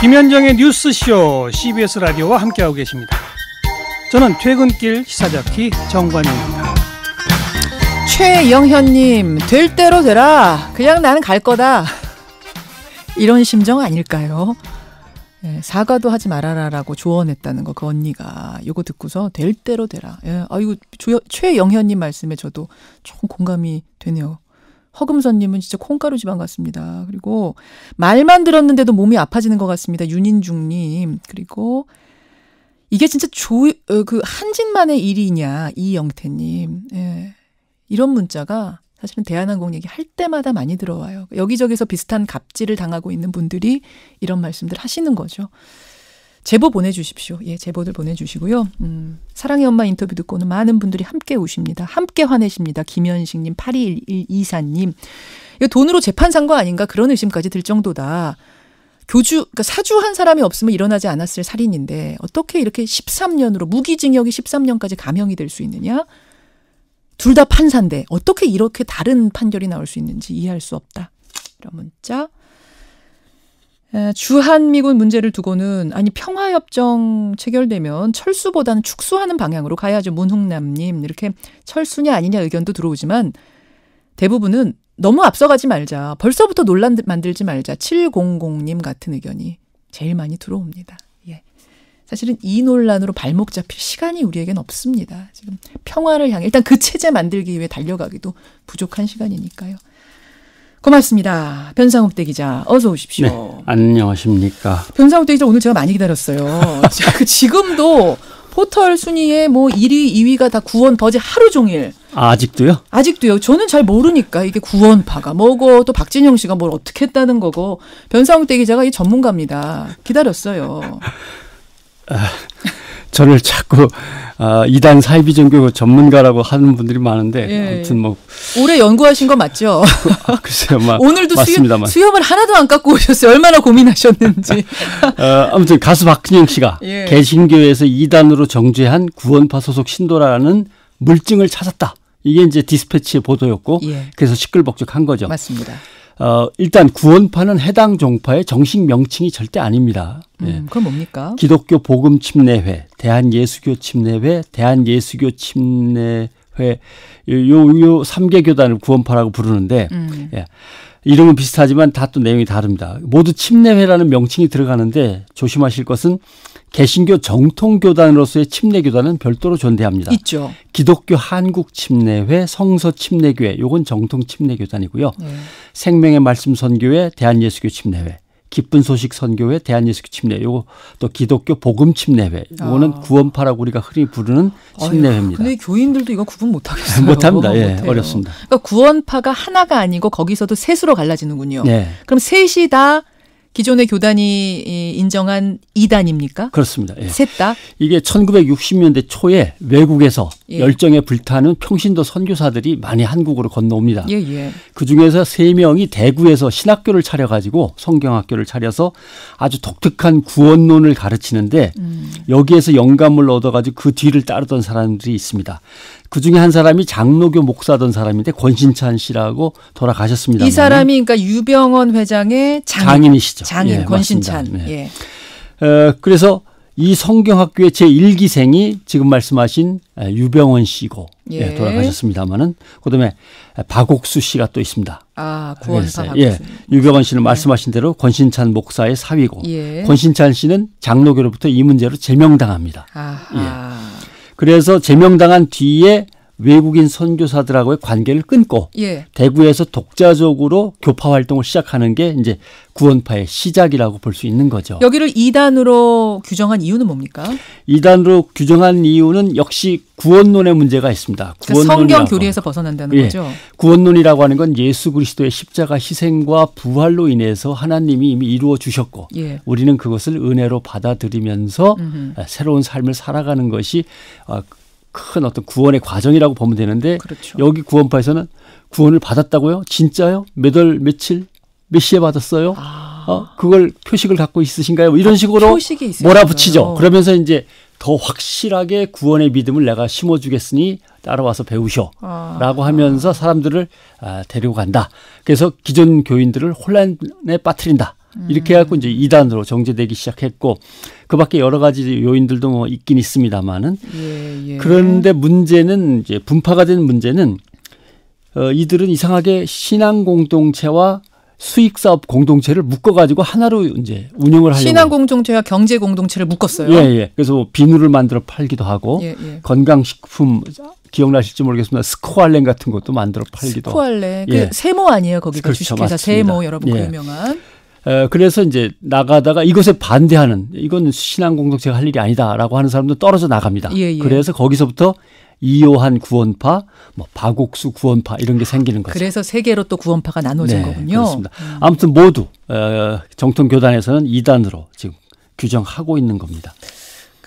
김현정의 뉴스쇼 CBS 라디오와 함께하고 계십니다. 저는 퇴근길 시사자키 정관입니다. 최영현님, 될 대로 되라. 그냥 나는 갈 거다. 이런 심정 아닐까요? 예, 사과도 하지 말아라라고 조언했다는 거 그 언니가 요거 듣고서 될 대로 되라. 예, 아이고 최영현님 말씀에 저도 좀 공감이 되네요. 허금선님은 진짜 콩가루 지방 같습니다. 그리고 말만 들었는데도 몸이 아파지는 것 같습니다. 윤인중님 그리고 이게 진짜 조그 어, 한진만의 일이냐 이영태님 예. 이런 문자가 사실은 대한항공 얘기 할 때마다 많이 들어와요. 여기저기서 비슷한 갑질을 당하고 있는 분들이 이런 말씀들 하시는 거죠. 제보 보내주십시오. 예, 제보들 보내주시고요. 음, 사랑의 엄마 인터뷰 듣고는 많은 분들이 함께 우십니다. 함께 화내십니다. 김현식님, 8 1 2 4님 이거 돈으로 재판 산 거 아닌가 그런 의심까지 들 정도다. 교주, 그러니까 사주한 사람이 없으면 일어나지 않았을 살인인데 어떻게 이렇게 13년으로 무기징역이 13년까지 감형이 될 수 있느냐? 둘 다 판사인데 어떻게 이렇게 다른 판결이 나올 수 있는지 이해할 수 없다. 이런 문자 주한미군 문제를 두고는 아니 평화협정 체결되면 철수보다는 축소하는 방향으로 가야죠. 문흥남님 이렇게 철수냐 아니냐 의견도 들어오지만 대부분은 너무 앞서가지 말자. 벌써부터 논란 만들지 말자. 700님 같은 의견이 제일 많이 들어옵니다. 예. 사실은 이 논란으로 발목 잡힐 시간이 우리에겐 없습니다. 지금 평화를 향해 일단 그 체제 만들기 위해 달려가기도 부족한 시간이니까요. 고맙습니다. 변상욱 대 기자 어서 오십시오. 네, 안녕하십니까. 변상욱 대 기자 오늘 제가 많이 기다렸어요. 그 지금도 포털 순위에 뭐 1위, 2위가 다 구원 버즈 하루 종일. 아, 직도요 아직도요. 저는 잘 모르니까 이게 구원파가 뭐고 또 박진영 씨가 뭘 어떻게 했다는 거고 변상욱 대 기자가 이 전문가입니다. 기다렸어요. 아. 저를 자꾸 어, 이단 사이비 종교 전문가라고 하는 분들이 많은데 예. 아무튼 뭐 올해 연구하신 거 맞죠? 아, 글쎄요, 마, 오늘도 맞습니다만. 수염, 을 하나도 안 깎고 오셨어요. 얼마나 고민하셨는지. 어, 아무튼 가수 박근영 씨가 예. 개신교에서 이단으로 정죄한 구원파 소속 신도라는 물증을 찾았다. 이게 이제 디스패치의 보도였고 예. 그래서 시끌벅적한 거죠. 맞습니다. 어, 일단 구원파는 해당 종파의 정식 명칭이 절대 아닙니다. 음, 예. 그럼 뭡니까? 기독교 복음 침례회, 대한예수교 침례회, 대한예수교 침례회 요, 요 3개 교단을 구원파라고 부르는데 음. 예. 이름은 비슷하지만 다 또 내용이 다릅니다. 모두 침례회라는 명칭이 들어가는데 조심하실 것은 개신교 정통 교단으로서의 침례 교단은 별도로 존재합니다. 있죠. 기독교 한국 침례회, 성서 침례교회, 요건 정통 침례 교단이고요. 네. 생명의 말씀 선교회, 대한예수교 침례회, 기쁜 소식 선교회, 대한예수교 침례, 요거 또 기독교 복음 침례회, 요거는 아. 구원파라고 우리가 흔히 부르는 침례회입니다. 아유, 근데 교인들도 이거 구분 못하겠어요. 못합니다. 예, 못 어렵습니다. 그러니까 구원파가 하나가 아니고 거기서도 셋으로 갈라지는군요. 네. 그럼 셋이 다 기존의 교단이 인정한 이단입니까? 그렇습니다. 예. 셋 다. 이게 1960년대 초에 외국에서 예. 열정에 불타는 평신도 선교사들이 많이 한국으로 건너옵니다. 예, 예. 그 중에서 세 명이 대구에서 신학교를 차려가지고 성경학교를 차려서 아주 독특한 구원론을 가르치는데 음. 여기에서 영감을 얻어가지고 그 뒤를 따르던 사람들이 있습니다. 그 중에 한 사람이 장로교 목사던 사람인데 권신찬 씨라고 돌아가셨습니다. 이 사람이 그러니까 유병원 회장의 장인, 이시죠 장인 예, 권신찬. 네. 예. 어, 그래서 이 성경학교의 제 1기생이 지금 말씀하신 유병원 씨고 예. 예, 돌아가셨습니다마는 그다음에 박옥수 씨가 또 있습니다. 아, 구원사 예, 박옥수. 예, 유병원 씨는 네. 말씀하신 대로 권신찬 목사의 사위고 예. 권신찬 씨는 장로교로부터 이 문제로 제명당합니다. 아 예. 그래서 제명당한 뒤에 외국인 선교사들하고의 관계를 끊고 예. 대구에서 독자적으로 교파 활동을 시작하는 게 이제 구원파의 시작이라고 볼 수 있는 거죠. 여기를 2단으로 규정한 이유는 뭡니까? 2단으로 규정한 이유는 역시 구원론의 문제가 있습니다. 그러니까 성경 교리에서 벗어난다는 예. 거죠. 구원론이라고 하는 건 예수 그리스도의 십자가 희생과 부활로 인해서 하나님이 이미 이루어 주셨고 예. 우리는 그것을 은혜로 받아들이면서 음흠. 새로운 삶을 살아가는 것이 어, 큰 어떤 구원의 과정이라고 보면 되는데 그렇죠. 여기 구원파에서는 구원을 받았다고요? 진짜요? 몇 월 며칠 몇 시에 받았어요? 아. 어? 그걸 표식을 갖고 있으신가요? 뭐 이런 아, 식으로 몰아붙이죠. 그러면서 이제 더 확실하게 구원의 믿음을 내가 심어주겠으니 따라와서 배우셔. 아. 라고 하면서 사람들을 아, 데리고 간다. 그래서 기존 교인들을 혼란에 빠뜨린다. 음. 이렇게 해갖고 이제 이단으로 정제되기 시작했고 그 밖에 여러 가지 요인들도 뭐 있긴 있습니다만은 예. 그런데 문제는 이제 분파가 된 문제는 어, 이들은 이상하게 신앙 공동체와 수익 사업 공동체를 묶어 가지고 하나로 이제 운영을 하려고 신앙 공동체와 경제 공동체를 묶었어요. 예, 예. 그래서 뭐 비누를 만들어 팔기도 하고 예, 예. 건강식품 기억나실지 모르겠습니다. 스코알렌 같은 것도 만들어 팔기도. 스코알렌. 예. 그 세모 아니에요, 거기가 그렇죠, 주식회사 맞습니다. 세모 여러분 예. 그 유명한. 어, 그래서 이제 나가다가 이것에 반대하는 이건 신앙 공동체가 할 일이 아니다라고 하는 사람도 떨어져 나갑니다. 예, 예. 그래서 거기서부터 이요한 구원파, 뭐바곡수 구원파 이런 게 생기는 거죠. 그래서 세 개로 또 구원파가 나눠진 네, 거군요. 그렇습니다. 음. 아무튼 모두 어, 정통 교단에서는 이단으로 지금 규정하고 있는 겁니다.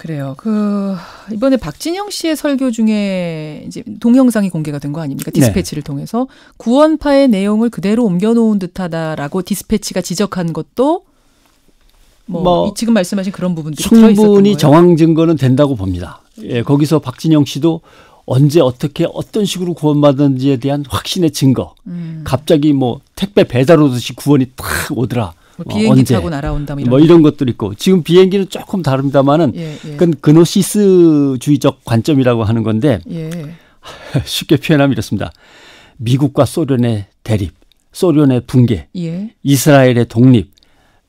그래요. 그 이번에 박진영 씨의 설교 중에 이제 동영상이 공개가 된 거 아닙니까? 네. 디스패치를 네. 통해서 구원파의 내용을 그대로 옮겨놓은 듯하다라고 디스패치가 지적한 것도 뭐, 뭐 지금 말씀하신 그런 부분들이 충분히 정황 증거는 된다고 봅니다. 예, 음. 거기서 박진영 씨도 언제 어떻게 어떤 식으로 구원받은지에 대한 확신의 증거. 음. 갑자기 뭐 택배 배달 오듯이 구원이 탁 오더라. 뭐 어, 비행기 언제, 타고 날아온다 뭐 이런, 뭐 이런 것들 있고 지금 비행기는 조금 다릅니다만은 예, 예. 그건 그노시스주의적 관점이라고 하는 건데 예. 쉽게 표현하면 이렇습니다. 미국과 소련의 대립, 소련의 붕괴, 예. 이스라엘의 독립,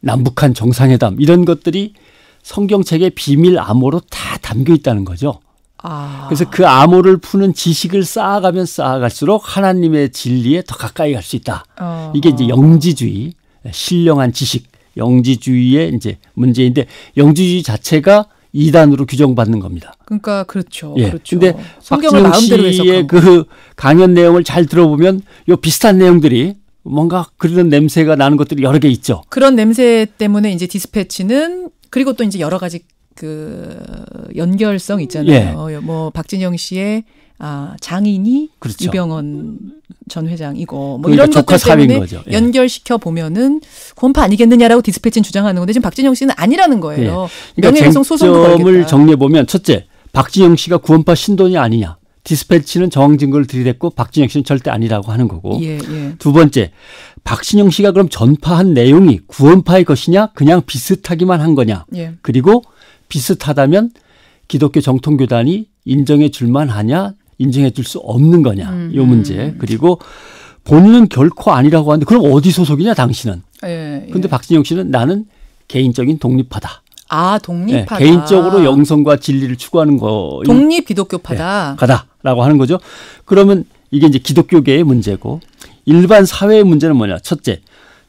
남북한 정상회담 이런 것들이 성경책의 비밀 암호로 다 담겨 있다는 거죠. 아. 그래서 그 암호를 푸는 지식을 쌓아가면 쌓아갈수록 하나님의 진리에 더 가까이 갈 수 있다. 어. 이게 이제 어. 영지주의, 신령한 지식, 영지주의의 이제 문제인데 영지주의 자체가 이단으로 규정받는 겁니다. 그러니까 그렇죠. 예. 그렇죠. 근데 성경을 마음대로 해석한 그 강연 내용을 잘 들어보면 요 비슷한 내용들이 뭔가 그런 냄새가 나는 것들이 여러 개 있죠. 그런 냄새 때문에 이제 디스패치는 그리고 또 이제 여러 가지 그 연결성 있잖아요. 예. 어, 뭐 박진영 씨의 아, 장인이 그렇죠. 이병헌 전 회장이고 뭐 그러니까 이런 것들 때문에 거죠. 예. 연결시켜 보면은 공파 아니겠느냐라고 디스패치는 주장하는 건데 지금 박진영 씨는 아니라는 거예요. 예. 그러니까 명예훼손 소송도 걸겠다. 정리해 보면 첫째 박진영 씨가 구원파 신돈이 아니냐. 디스패치는 정황 증거를 들이댔고 박진영 씨는 절대 아니라고 하는 거고. 예, 예. 두 번째, 박진영 씨가 그럼 전파한 내용이 구원파의 것이냐, 그냥 비슷하기만 한 거냐. 예. 그리고 비슷하다면 기독교 정통교단이 인정해 줄만 하냐, 인정해 줄 수 없는 거냐 음. 문제 음. 그리고 본인은 결코 아니라고 하는데 그럼 어디 소속이냐 당신은 예, 예. 근데 박진영 씨는 나는 개인적인 독립파다 아 독립파다 예, 개인적으로 영성과 진리를 추구하는 거 독립 기독교파다 예, 가다라고 하는 거죠 그러면 이게 이제 기독교계의 문제고 일반 사회의 문제는 뭐냐 첫째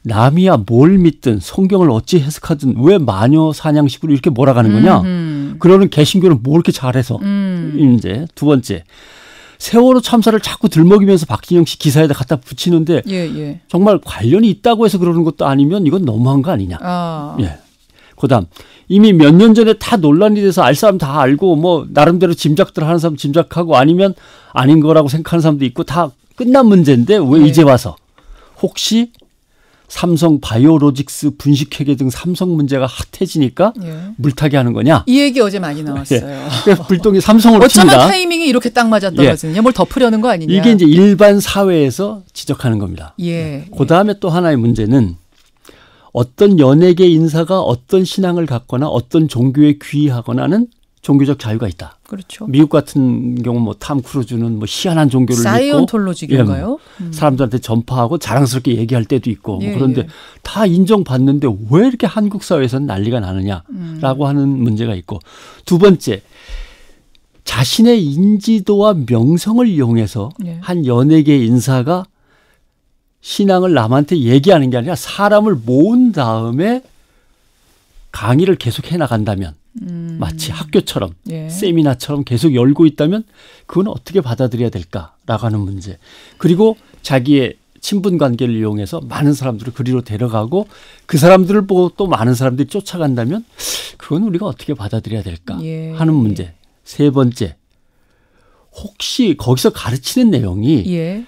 남이야 뭘 믿든 성경을 어찌 해석하든 왜 마녀 사냥식으로 이렇게 몰아가는 거냐? 음흠. 그러는 개신교는 뭘 이렇게 잘해서 음. 음. 이제 두 번째. 세월호 참사를 자꾸 들먹이면서 박진영 씨 기사에다 갖다 붙이는데 예, 예. 정말 관련이 있다고 해서 그러는 것도 아니면 이건 너무한 거 아니냐. 아. 예. 그다음 이미 몇 년 전에 다 논란이 돼서 알 사람 다 알고 뭐 나름대로 짐작들 하는 사람 짐작하고 아니면 아닌 거라고 생각하는 사람도 있고 다 끝난 문제인데 왜 네. 이제 와서 혹시 삼성 바이오로직스 분식 회계 등 삼성 문제가 핫해지니까 예. 물타기 하는 거냐? 이 얘기 어제 많이 나왔어요. 예. 불똥이 삼성으로 튑니다. 타이밍이 이렇게 딱 맞았더라고요. 예. 뭘 덮으려는 거 아니냐? 이게 이제 일반 사회에서 지적하는 겁니다. 예. 네. 예. 그 다음에 또 하나의 문제는 어떤 연예계 인사가 어떤 신앙을 갖거나 어떤 종교에 귀의하거나는 종교적 자유가 있다. 그렇죠. 미국 같은 경우 뭐탐 크루즈는 뭐 희한한 종교를 사이언톨로지인가요? 예, 음. 사람들한테 전파하고 자랑스럽게 얘기할 때도 있고 뭐 예, 뭐 그런데 예. 다 인정받는데 왜 이렇게 한국 사회에서는 난리가 나느냐라고 음. 하는 문제가 있고 두 번째 자신의 인지도와 명성을 이용해서 예. 한 연예계 인사가 신앙을 남한테 얘기하는 게 아니라 사람을 모은 다음에 강의를 계속 해 나간다면 음. 마치 학교처럼 예. 세미나처럼 계속 열고 있다면 그건 어떻게 받아들여야 될까라고 하는 문제. 그리고 자기의 친분 관계를 이용해서 많은 사람들을 그리로 데려가고 그 사람들을 보고 또 많은 사람들이 쫓아간다면 그건 우리가 어떻게 받아들여야 될까 예. 하는 문제. 세 번째. 혹시 거기서 가르치는 내용이 예.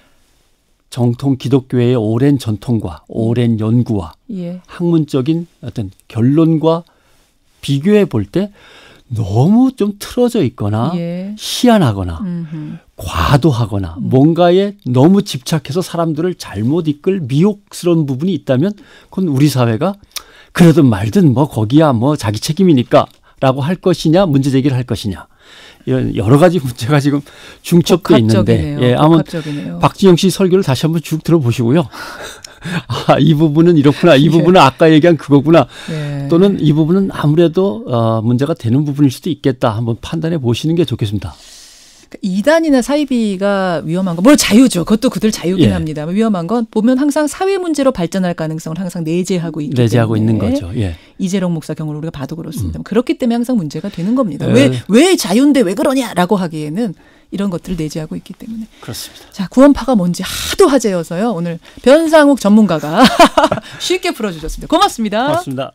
정통 기독교의 오랜 전통과 오랜 연구와 예. 학문적인 어떤 결론과 비교해 볼 때 너무 좀 틀어져 있거나 예. 희한하거나 음흠. 과도하거나 음. 뭔가에 너무 집착해서 사람들을 잘못 이끌 미혹스러운 부분이 있다면 그건 우리 사회가 그러든 말든 뭐 거기야 뭐 자기 책임이니까라고 할 것이냐 문제 제기를 할 것이냐 이런 여러 가지 문제가 지금 중첩돼 있는데 예 아마 박진영 씨 설교를 다시 한번 쭉 들어보시고요 아, 이 부분은 이렇구나. 이 예. 부분은 아까 얘기한 그거구나. 네. 또는 이 부분은 아무래도 어, 문제가 되는 부분일 수도 있겠다. 한번 판단해 보시는 게 좋겠습니다. 그러니까 이단이나 사이비가 위험한 건, 물론 자유죠. 그것도 그들 자유긴 예. 합니다. 위험한 건 보면 항상 사회 문제로 발전할 가능성을 항상 내재하고 있기 내재하고 있는 거죠. 예. 이재룡 목사 경우를 우리가 봐도 그렇습니다. 음. 그렇기 때문에 항상 문제가 되는 겁니다. 왜왜 네. 왜 자유인데 왜 그러냐라고 하기에는 이런 것들을 내재하고 있기 때문에 그렇습니다. 자 구원파가 뭔지 하도 화제여서요. 오늘 변상욱 전문가가 쉽게 풀어주셨습니다. 고맙습니다. 고맙습니다.